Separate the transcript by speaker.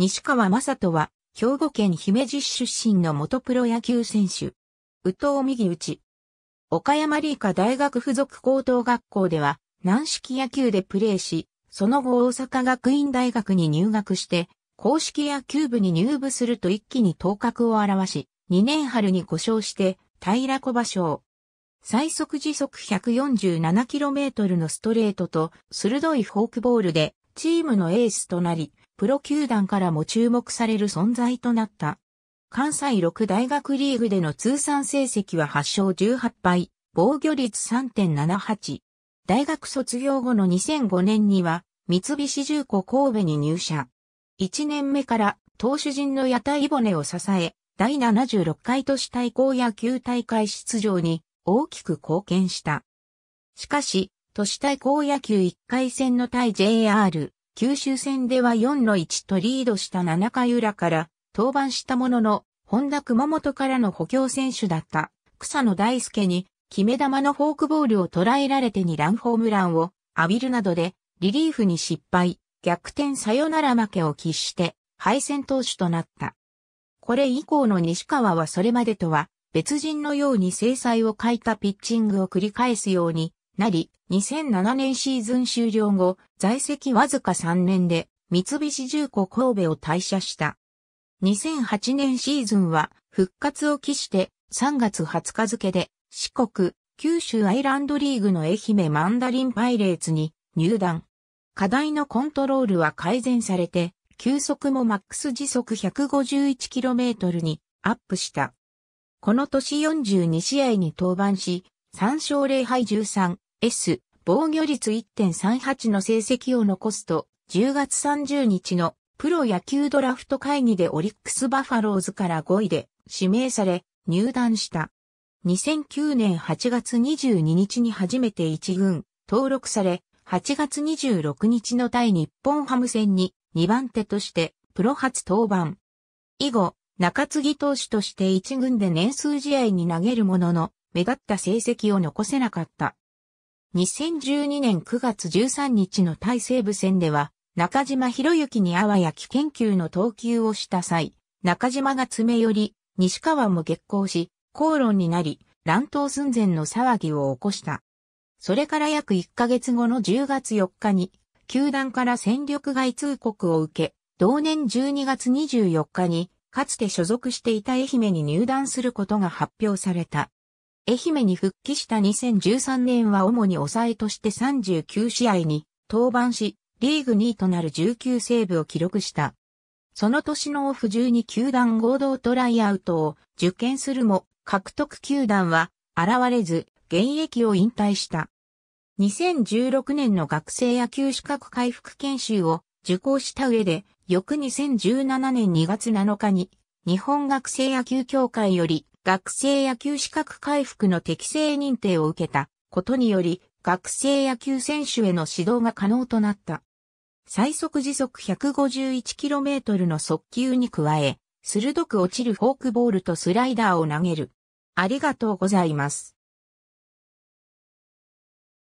Speaker 1: 西川正人は、兵庫県姫路市出身の元プロ野球選手。宇藤右内。岡山理科大学附属高等学校では、軟式野球でプレーし、その後大阪学院大学に入学して、公式野球部に入部すると一気に頭角を現し、2年春に故障して、平小馬賞。最速時速 147km のストレートと、鋭いフォークボールで、チームのエースとなり、プロ球団からも注目される存在となった。関西六大学リーグでの通算成績は8勝18敗、防御率3.78。大学卒業後の2005年には、三菱重工神戸に入社。1年目から投手陣の屋台骨を支え、第76回都市対抗野球大会出場に大きく貢献した。しかし、都市対抗野球1回戦の対 JR 九州戦では4の1とリードした7回裏から登板したものの、本田熊本からの補強選手だった草野大輔に決め球のフォークボールを捉えられて2ランホームランを浴びるなどでリリーフに失敗、逆転サヨナラ負けを喫して敗戦投手となった。これ以降の西川はそれまでとは別人のように制裁を欠いたピッチングを繰り返すようになり、2007年シーズン終了後、在籍わずか3年で、三菱重工神戸を退社した。2008年シーズンは、復活を期して、3月20日付で、四国、九州アイランドリーグの愛媛マンダリンパイレーツに入団。課題のコントロールは改善されて、球速もマックス時速 151km にアップした。この年42試合に登板し、3勝0敗13、S、防御率1.38の成績を残すと、10月30日のプロ野球ドラフト会議でオリックスバファローズから5位で指名され入団した。2009年8月22日に初めて1軍登録され、8月26日の対日本ハム戦に2番手としてプロ初登板。以後、中継ぎ投手として1軍で年数試合に投げるものの、目立った成績を残せなかった。2012年9月13日の大西部戦では、中島博之にあわや危険球の投球をした際、中島が詰め寄り、西川も激行し、口論になり、乱闘寸前の騒ぎを起こした。それから約1ヶ月後の10月4日に、球団から戦力外通告を受け、同年12月24日に、かつて所属していた愛媛に入団することが発表された。愛媛に復帰した2013年は主に抑えとして39試合に登板し、リーグ2位となる19セーブを記録した。その年のオフ12球団合同トライアウトを受験するも、獲得球団は現れず、現役を引退した。2016年の学生野球資格回復研修を受講した上で、翌2017年2月7日に、日本学生野球協会より学生野球資格回復の適正認定を受けたことにより、学生野球選手への指導が可能となった。最速時速 151km の速球に加え、鋭く落ちるフォークボールとスライダーを投げる。ありがとうございます。